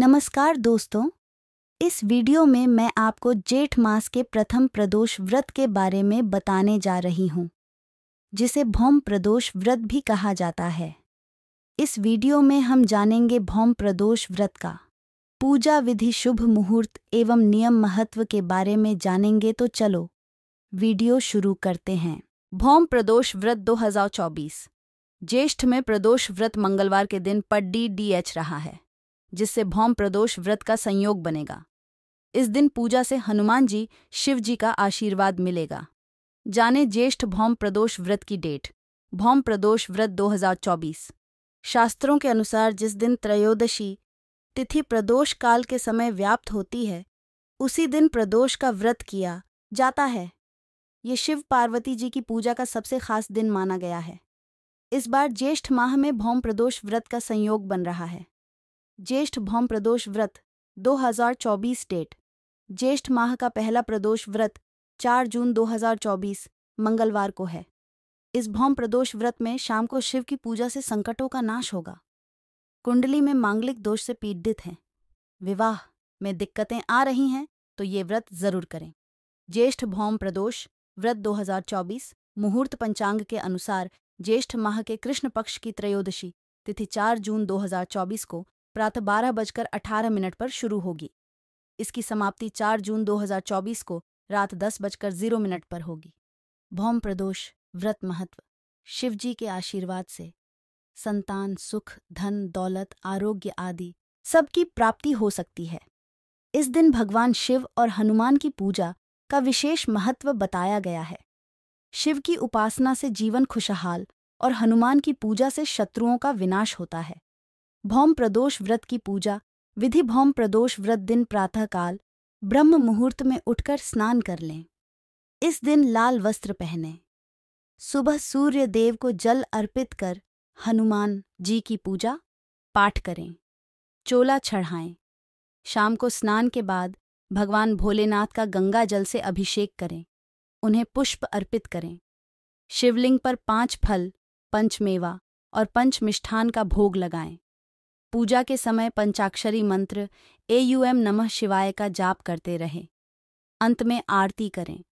नमस्कार दोस्तों इस वीडियो में मैं आपको जेठ मास के प्रथम प्रदोष व्रत के बारे में बताने जा रही हूँ जिसे भौम प्रदोष व्रत भी कहा जाता है इस वीडियो में हम जानेंगे भौम प्रदोष व्रत का पूजा विधि शुभ मुहूर्त एवं नियम महत्व के बारे में जानेंगे तो चलो वीडियो शुरू करते हैं भौम प्रदोष व्रत 2024 ज्येष्ठ में प्रदोष व्रत मंगलवार के दिन पड्डी डीएच रहा है जिससे भौम प्रदोष व्रत का संयोग बनेगा इस दिन पूजा से हनुमान जी शिव जी का आशीर्वाद मिलेगा जाने ज्येष्ठ भौम प्रदोष व्रत की डेट भौम प्रदोष व्रत 2024 शास्त्रों के अनुसार जिस दिन त्रयोदशी तिथि प्रदोष काल के समय व्याप्त होती है उसी दिन प्रदोष का व्रत किया जाता है ये शिव पार्वती जी की पूजा का सबसे खास दिन माना गया है इस बार ज्येष्ठ माह में भौम प्रदोष व्रत का संयोग बन रहा है ज्येष्ठ भौम प्रदोष व्रत 2024 डेट ज्येष्ठ माह का पहला प्रदोष व्रत 4 जून 2024 मंगलवार को है इस भौम प्रदोष व्रत में शाम को शिव की पूजा से संकटों का नाश होगा कुंडली में मांगलिक दोष से पीड़ित हैं विवाह में दिक्कतें आ रही हैं तो ये व्रत जरूर करें ज्येष्ठ भौम प्रदोष व्रत 2024 मुहूर्त पंचांग के अनुसार ज्येष्ठ माह के कृष्ण पक्ष की त्रयोदशी तिथि 4 जून 2024 को प्रातः बारह बजकर अठारह मिनट पर शुरू होगी इसकी समाप्ति 4 जून 2024 को रात दस बजकर जीरो मिनट पर होगी भौम प्रदोष व्रत महत्व शिवजी के आशीर्वाद से संतान सुख धन दौलत आरोग्य आदि सबकी प्राप्ति हो सकती है इस दिन भगवान शिव और हनुमान की पूजा का विशेष महत्व बताया गया है शिव की उपासना से जीवन खुशहाल और हनुमान की पूजा से शत्रुओं का विनाश होता है भौम प्रदोष व्रत की पूजा विधि भौम प्रदोष व्रत दिन प्रातःकाल ब्रह्म मुहूर्त में उठकर स्नान कर लें इस दिन लाल वस्त्र पहने सुबह सूर्य देव को जल अर्पित कर हनुमान जी की पूजा पाठ करें चोला चढ़ाएं शाम को स्नान के बाद भगवान भोलेनाथ का गंगा जल से अभिषेक करें उन्हें पुष्प अर्पित करें शिवलिंग पर पांच फल पंचमेवा और पंचमिष्ठान का भोग लगाएं पूजा के समय पंचाक्षरी मंत्र एयूएम नमः शिवाय का जाप करते रहें अंत में आरती करें